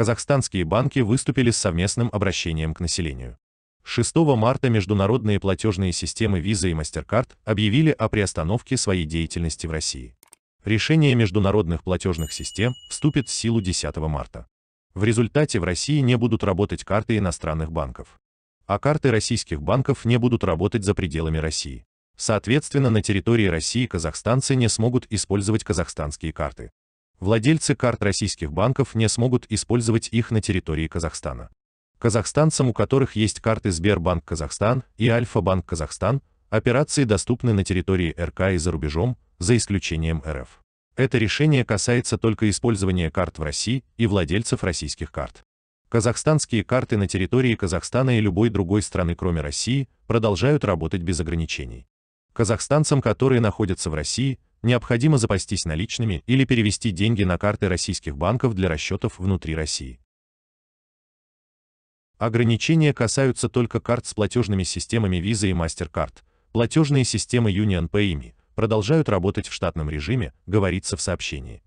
казахстанские банки выступили с совместным обращением к населению. 6 марта международные платежные системы Visa и MasterCard объявили о приостановке своей деятельности в России. Решение международных платежных систем вступит в силу 10 марта. В результате в России не будут работать карты иностранных банков. А карты российских банков не будут работать за пределами России. Соответственно, на территории России казахстанцы не смогут использовать казахстанские карты владельцы карт российских банков не смогут использовать их на территории Казахстана. Казахстанцам, у которых есть карты Сбербанк Казахстан и Альфа-Банк Казахстан, операции доступны на территории РК и за рубежом, за исключением РФ. Это решение касается только использования карт в России и владельцев российских карт. Казахстанские карты на территории Казахстана и любой другой страны, кроме России, продолжают работать без ограничений. Казахстанцам, которые находятся в России, необходимо запастись наличными или перевести деньги на карты российских банков для расчетов внутри России. Ограничения касаются только карт с платежными системами Visa и MasterCard. Платежные системы UnionPay и Mi продолжают работать в штатном режиме, говорится в сообщении.